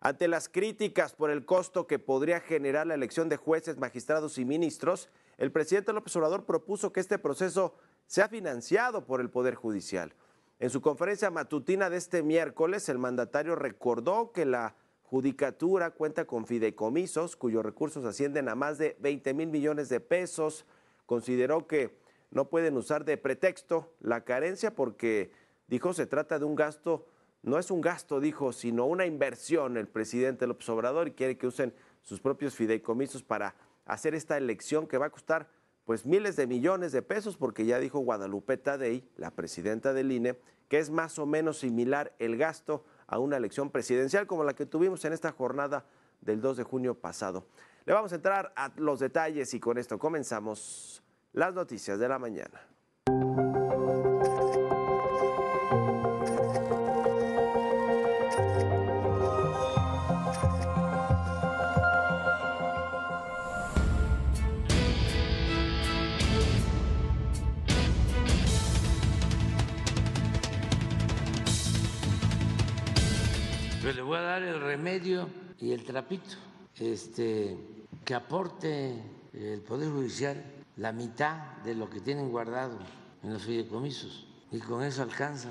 Ante las críticas por el costo que podría generar la elección de jueces, magistrados y ministros, el presidente López Obrador propuso que este proceso sea financiado por el Poder Judicial. En su conferencia matutina de este miércoles, el mandatario recordó que la Judicatura cuenta con fideicomisos cuyos recursos ascienden a más de 20 mil millones de pesos. Consideró que no pueden usar de pretexto la carencia porque, dijo, se trata de un gasto no es un gasto, dijo, sino una inversión el presidente López Obrador y quiere que usen sus propios fideicomisos para hacer esta elección que va a costar pues miles de millones de pesos, porque ya dijo Guadalupe Tadei, la presidenta del INE, que es más o menos similar el gasto a una elección presidencial como la que tuvimos en esta jornada del 2 de junio pasado. Le vamos a entrar a los detalles y con esto comenzamos las noticias de la mañana. le voy a dar el remedio y el trapito, este, que aporte el Poder Judicial la mitad de lo que tienen guardado en los fideicomisos y con eso alcanza.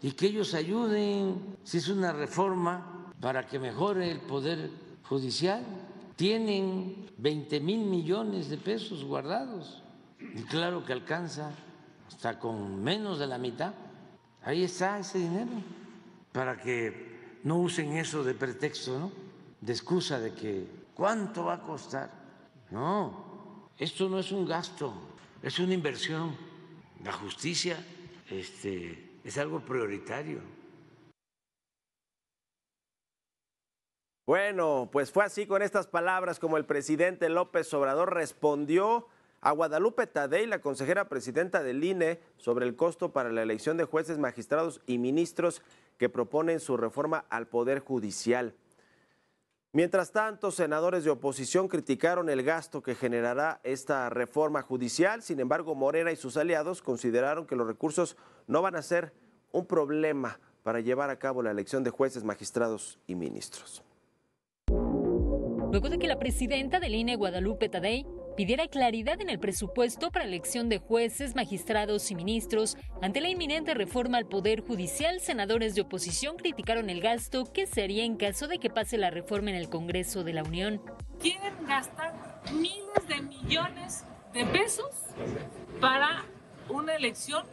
Y que ellos ayuden, si es una reforma para que mejore el Poder Judicial, tienen 20 mil millones de pesos guardados y claro que alcanza hasta con menos de la mitad. Ahí está ese dinero para que no usen eso de pretexto, ¿no? De excusa de que cuánto va a costar. No, esto no es un gasto, es una inversión. La justicia este, es algo prioritario. Bueno, pues fue así con estas palabras como el presidente López Obrador respondió a Guadalupe Tadei, la consejera presidenta del INE, sobre el costo para la elección de jueces, magistrados y ministros que proponen su reforma al Poder Judicial. Mientras tanto, senadores de oposición criticaron el gasto que generará esta reforma judicial. Sin embargo, Morera y sus aliados consideraron que los recursos no van a ser un problema para llevar a cabo la elección de jueces, magistrados y ministros. Luego de que la presidenta del INE, Guadalupe Tadei, pidiera claridad en el presupuesto para elección de jueces, magistrados y ministros. Ante la inminente reforma al Poder Judicial, senadores de oposición criticaron el gasto que se haría en caso de que pase la reforma en el Congreso de la Unión. Quieren gastar miles de millones de pesos para una elección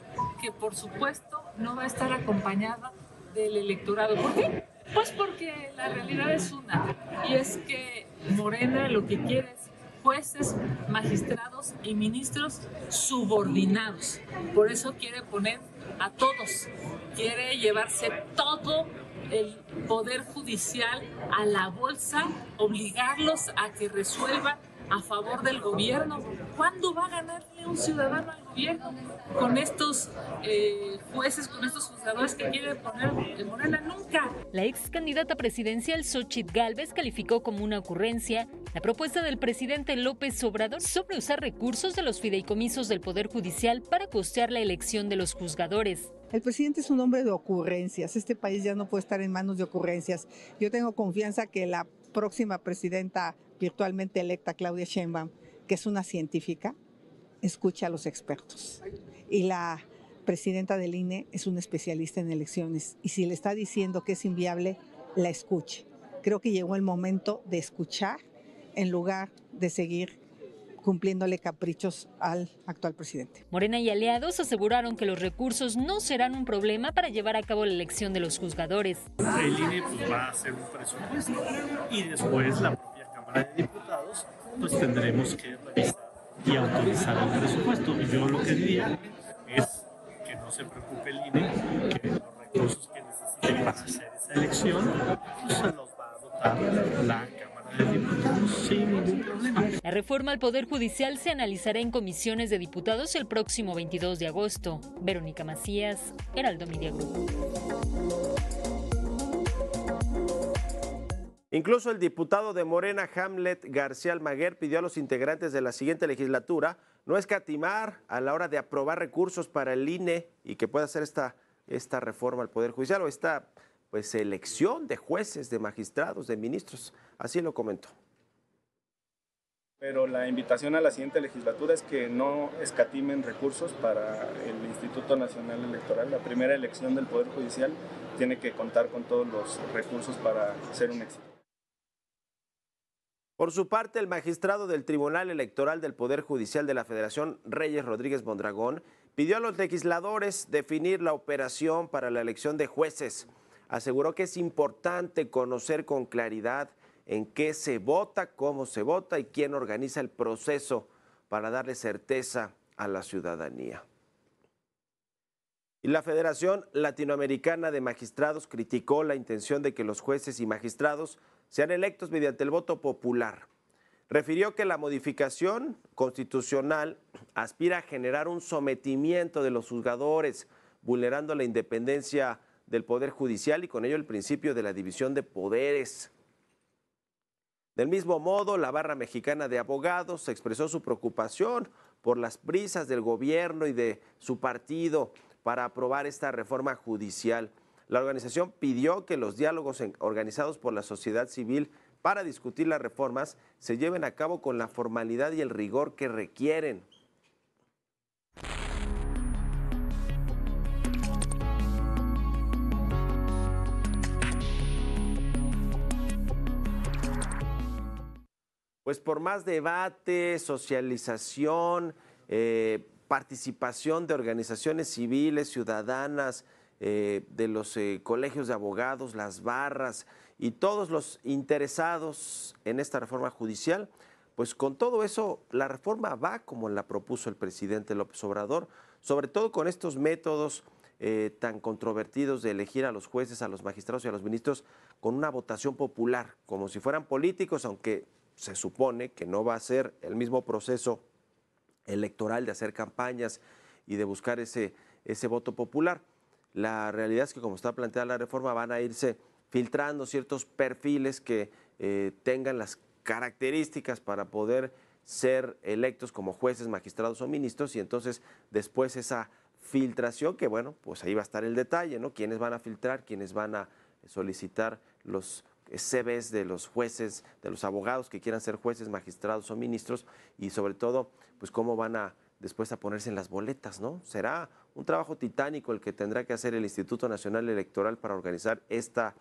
que por supuesto no va a estar acompañada del electorado. ¿Por qué? Pues porque la realidad es una, y es que Morena lo que quiere es jueces, magistrados y ministros subordinados. Por eso quiere poner a todos, quiere llevarse todo el poder judicial a la bolsa, obligarlos a que resuelvan a favor del gobierno, ¿Cuándo va a ganarle un ciudadano al gobierno con estos eh, jueces, con estos juzgadores que quiere poner en Morena? Nunca. La ex candidata presidencial Xochitl Gálvez calificó como una ocurrencia la propuesta del presidente López Obrador sobre usar recursos de los fideicomisos del Poder Judicial para costear la elección de los juzgadores. El presidente es un hombre de ocurrencias. Este país ya no puede estar en manos de ocurrencias. Yo tengo confianza que la próxima presidenta virtualmente electa, Claudia Sheinbaum, que es una científica, escucha a los expertos. Y la presidenta del INE es una especialista en elecciones y si le está diciendo que es inviable, la escuche. Creo que llegó el momento de escuchar en lugar de seguir cumpliéndole caprichos al actual presidente. Morena y aliados aseguraron que los recursos no serán un problema para llevar a cabo la elección de los juzgadores. El INE pues, va a hacer un presupuesto y después la Cámara de Diputados, pues tendremos que revisar y autorizar el presupuesto. Y yo lo que diría es que no se preocupe el INE, que los recursos que necesite para hacer esa elección pues se los va a dotar la Cámara de Diputados sin ningún problema. La reforma al Poder Judicial se analizará en comisiones de diputados el próximo 22 de agosto. Verónica Macías, Heraldo Media Group. Incluso el diputado de Morena, Hamlet García Almaguer, pidió a los integrantes de la siguiente legislatura no escatimar a la hora de aprobar recursos para el INE y que pueda hacer esta, esta reforma al Poder Judicial o esta pues, elección de jueces, de magistrados, de ministros. Así lo comentó. Pero la invitación a la siguiente legislatura es que no escatimen recursos para el Instituto Nacional Electoral. La primera elección del Poder Judicial tiene que contar con todos los recursos para ser un éxito. Por su parte, el magistrado del Tribunal Electoral del Poder Judicial de la Federación, Reyes Rodríguez Mondragón, pidió a los legisladores definir la operación para la elección de jueces. Aseguró que es importante conocer con claridad en qué se vota, cómo se vota y quién organiza el proceso para darle certeza a la ciudadanía. Y la Federación Latinoamericana de Magistrados criticó la intención de que los jueces y magistrados sean electos mediante el voto popular. Refirió que la modificación constitucional aspira a generar un sometimiento de los juzgadores, vulnerando la independencia del Poder Judicial y con ello el principio de la división de poderes. Del mismo modo, la Barra Mexicana de Abogados expresó su preocupación por las prisas del gobierno y de su partido para aprobar esta reforma judicial. La organización pidió que los diálogos organizados por la sociedad civil para discutir las reformas se lleven a cabo con la formalidad y el rigor que requieren. Pues por más debate, socialización, eh, participación de organizaciones civiles, ciudadanas, eh, de los eh, colegios de abogados, las barras y todos los interesados en esta reforma judicial, pues con todo eso la reforma va como la propuso el presidente López Obrador, sobre todo con estos métodos eh, tan controvertidos de elegir a los jueces, a los magistrados y a los ministros con una votación popular, como si fueran políticos, aunque se supone que no va a ser el mismo proceso electoral de hacer campañas y de buscar ese voto popular. La realidad es que como está planteada la reforma van a irse filtrando ciertos perfiles que eh, tengan las características para poder ser electos como jueces, magistrados o ministros y entonces después esa filtración, que bueno, pues ahí va a estar el detalle, ¿no? Quiénes van a filtrar, quiénes van a solicitar los CVs de los jueces, de los abogados que quieran ser jueces, magistrados o ministros y sobre todo, pues cómo van a después a ponerse en las boletas, ¿no? Será un trabajo titánico el que tendrá que hacer el Instituto Nacional Electoral para organizar esta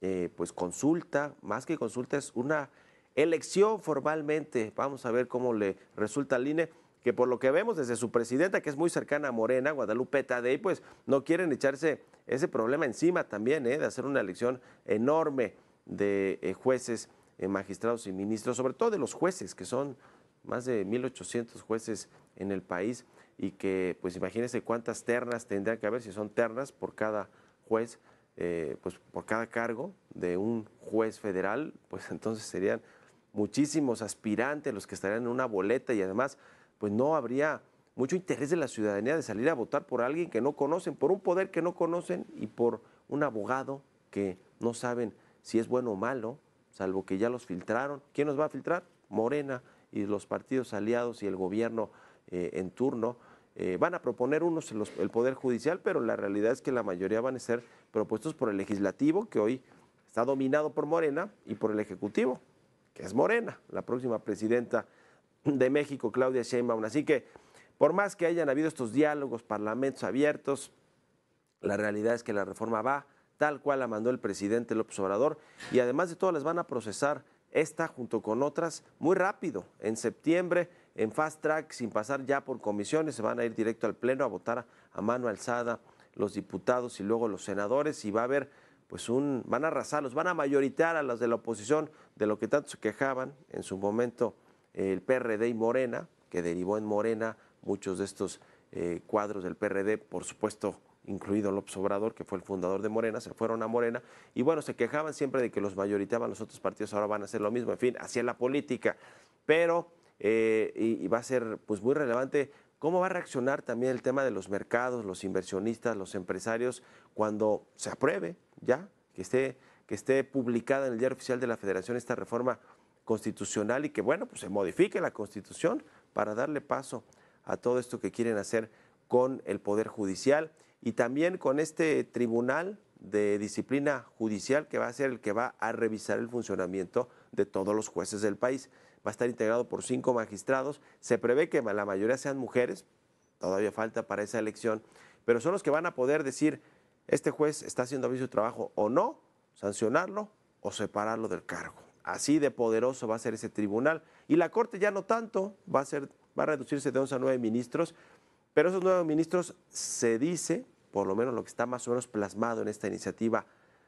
eh, pues consulta, más que consulta es una elección formalmente. Vamos a ver cómo le resulta al INE, que por lo que vemos desde su presidenta, que es muy cercana a Morena, Guadalupe Tadei, pues no quieren echarse ese problema encima también, eh, de hacer una elección enorme de eh, jueces, magistrados y ministros, sobre todo de los jueces, que son más de 1.800 jueces en el país y que, pues imagínense cuántas ternas tendrían que haber, si son ternas por cada juez, eh, pues por cada cargo de un juez federal, pues entonces serían muchísimos aspirantes los que estarían en una boleta y además, pues no habría mucho interés de la ciudadanía de salir a votar por alguien que no conocen, por un poder que no conocen y por un abogado que no saben si es bueno o malo, salvo que ya los filtraron. ¿Quién nos va a filtrar? Morena y los partidos aliados y el gobierno eh, en turno. Eh, van a proponer unos el Poder Judicial, pero la realidad es que la mayoría van a ser propuestos por el Legislativo, que hoy está dominado por Morena, y por el Ejecutivo, que es Morena, la próxima presidenta de México, Claudia Sheinbaum. Así que, por más que hayan habido estos diálogos, parlamentos abiertos, la realidad es que la reforma va tal cual la mandó el presidente López Obrador, y además de todo, las van a procesar esta junto con otras muy rápido, en septiembre en fast track sin pasar ya por comisiones, se van a ir directo al Pleno a votar a mano alzada los diputados y luego los senadores y va a haber pues un van a arrasarlos, van a mayoritar a las de la oposición de lo que tanto se quejaban en su momento eh, el PRD y Morena, que derivó en Morena muchos de estos eh, cuadros del PRD, por supuesto incluido López Obrador, que fue el fundador de Morena, se fueron a Morena y bueno, se quejaban siempre de que los mayoritaban los otros partidos, ahora van a hacer lo mismo, en fin, así la política, pero eh, y, va a ser pues, muy relevante cómo va a reaccionar también el tema de los mercados, los inversionistas, los empresarios, cuando se apruebe ya, que esté, que esté publicada en el diario oficial de la Federación esta reforma constitucional y que, bueno, pues se modifique la constitución para darle paso a todo esto que quieren hacer con el Poder Judicial y también con este tribunal de disciplina judicial que va a ser el que va a revisar el funcionamiento de todos los jueces del país va a estar integrado por cinco magistrados. Se prevé que la mayoría sean mujeres, todavía falta para esa elección, pero son los que van a poder decir, este juez está haciendo aviso de trabajo o no, sancionarlo o separarlo del cargo. Así de poderoso va a ser ese tribunal. Y la Corte ya no tanto, va a, ser, va a reducirse de 11 a 9 ministros, pero esos nueve ministros se dice, por lo menos lo que está más o menos plasmado en esta iniciativa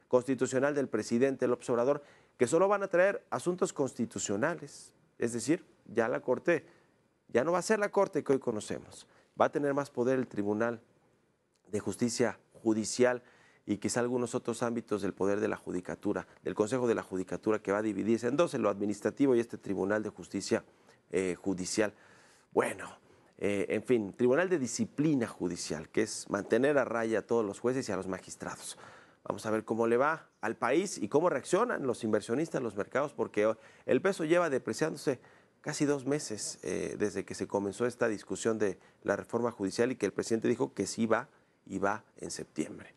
constitucional del presidente el observador, que solo van a traer asuntos constitucionales, es decir, ya la Corte, ya no va a ser la Corte que hoy conocemos, va a tener más poder el Tribunal de Justicia Judicial y quizá algunos otros ámbitos del poder de la Judicatura, del Consejo de la Judicatura, que va a dividirse en dos, en lo administrativo y este Tribunal de Justicia eh, Judicial. Bueno, eh, en fin, Tribunal de Disciplina Judicial, que es mantener a raya a todos los jueces y a los magistrados. Vamos a ver cómo le va al país y cómo reaccionan los inversionistas, los mercados, porque el peso lleva depreciándose casi dos meses eh, desde que se comenzó esta discusión de la reforma judicial y que el presidente dijo que sí va y va en septiembre.